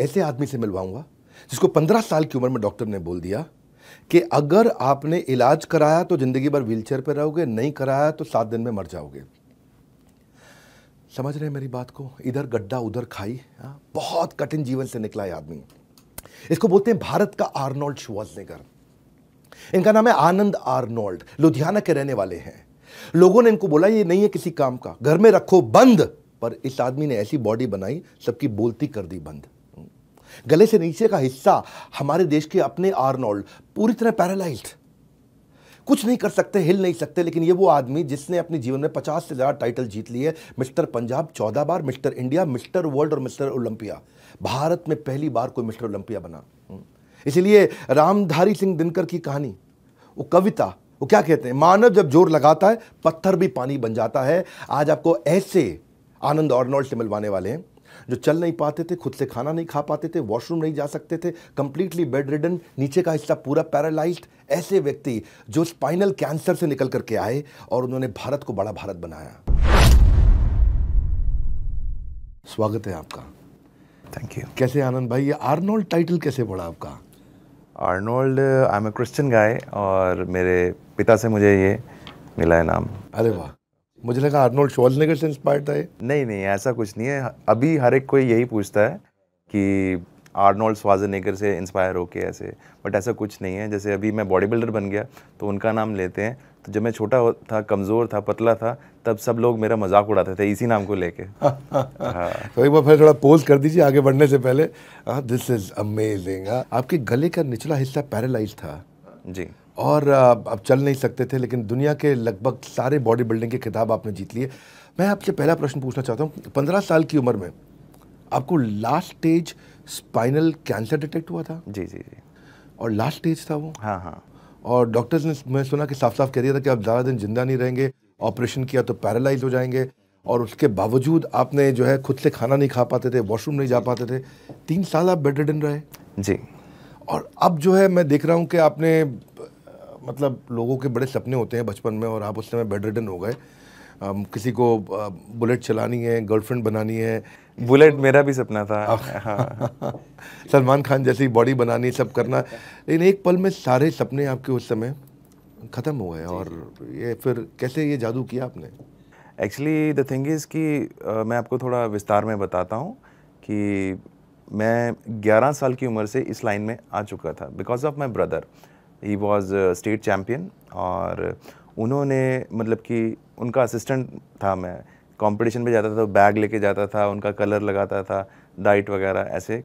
ऐसे आदमी से मिलवाऊंगा जिसको पंद्रह साल की उम्र में डॉक्टर ने बोल दिया कि अगर आपने इलाज कराया तो ज़िंदगी भर व्हीलचेयर पर रहोगे नहीं कराया तो सात दिन में मर जाओगे समझ रहे हैं मेरी बात को इधर गड्ढा उधर खाई हा? बहुत कठिन जीवन से निकला है आदमी इसको बोलते हैं भारत का आर्नोल्ड शुवाजनेगर इनका नाम है आनंद आर्नोल्ड लुधियाना के रहने वाले हैं लोगों ने इनको बोला ये नहीं है किसी काम का घर में रखो बंद पर इस आदमी ने ऐसी बॉडी बनाई सबकी बोलती कर दी बंद गले से नीचे का हिस्सा हमारे देश के अपने आर्नोल्ड पूरी तरह पैरालाइज्ड कुछ नहीं कर सकते हिल नहीं सकते लेकिन ये वो आदमी जिसने अपने जीवन में पचास से ज़्यादा टाइटल जीत लिए मिस्टर पंजाब चौदह बार मिस्टर इंडिया मिस्टर वर्ल्ड और मिस्टर ओलंपिया भारत में पहली बार कोई मिस्टर ओलंपिया बना हम्म। इसलिए रामधारी सिंह दिनकर की कहानी वो कविता वो क्या कहते हैं मानव जब जोर लगाता है पत्थर भी पानी बन जाता है आज आपको ऐसे आनंद और से मिलवाने वाले हैं जो चल नहीं पाते थे खुद से खाना नहीं खा पाते थे वॉशरूम नहीं जा सकते थे कंप्लीटली बेड रिडन नीचे का हिस्सा पूरा पैरालाइज ऐसे व्यक्ति जो स्पाइनल कैंसर से निकल करके आए और उन्होंने भारत को बड़ा भारत बनाया स्वागत है आपका थैंक यू कैसे आनंद भाई ये आर्नोल्ड टाइटल कैसे पड़ा आपका Arnold I am a Christian guy और मेरे पिता से मुझे ये मिला है नाम अरे वाह मुझे लगा आर्नोल्ड शोल्डनेगर से इंस्पायर्ड था ये नहीं नहीं ऐसा कुछ नहीं है अभी हर एक कोई यही पूछता है कि आर्नोल्ड स्वाजनेगर से इंस्पायर होके ऐसे बट ऐसा कुछ नहीं है जैसे अभी मैं बॉडी बिल्डर बन गया तो उनका नाम लेते हैं तो जब मैं छोटा था कमज़ोर था पतला था तब सब लोग मेरा मजाक उड़ाते थे इसी नाम को लेके हाँ तो एक बार फिर थोड़ा पोज कर दीजिए आगे बढ़ने से पहले दिस इज़ अमेजिंग आपके गले का निचला हिस्सा पैरालाइज था जी और आप चल नहीं सकते थे लेकिन दुनिया के लगभग सारे बॉडी बिल्डिंग के खिताब आपने जीत लिए मैं आपसे पहला प्रश्न पूछना चाहता हूँ पंद्रह साल की उम्र में आपको last stage spinal cancer detect हुआ था जी जी जी और लास्ट स्टेज था वो हाँ हाँ और डॉक्टर्स ने मैं सुना कि साफ साफ कह दिया था कि आप ज़्यादा दिन जिंदा नहीं रहेंगे ऑपरेशन किया तो पैरालाइज हो जाएंगे और उसके बावजूद आपने जो है खुद से खाना नहीं खा पाते थे वॉशरूम नहीं जा पाते थे तीन साल आप बेड रहे जी और अब जो है मैं देख रहा हूँ कि आपने मतलब लोगों के बड़े सपने होते हैं बचपन में और आप उस समय बेड रिटन हो गए किसी को बुलेट चलानी है गर्लफ्रेंड बनानी है बुलेट मेरा भी सपना था हाँ। सलमान खान जैसी बॉडी बनानी सब करना लेकिन एक पल में सारे सपने आपके उस समय ख़त्म हो गए और ये फिर कैसे ये जादू किया आपने एक्चुअली द थिंग इज़ कि मैं आपको थोड़ा विस्तार में बताता हूँ कि मैं 11 साल की उम्र से इस लाइन में आ चुका था because of my brother he was state champion और उन्होंने मतलब कि उनका असिस्टेंट था मैं कंपटीशन में जाता था तो बैग लेके जाता था उनका कलर लगाता था डाइट वगैरह ऐसे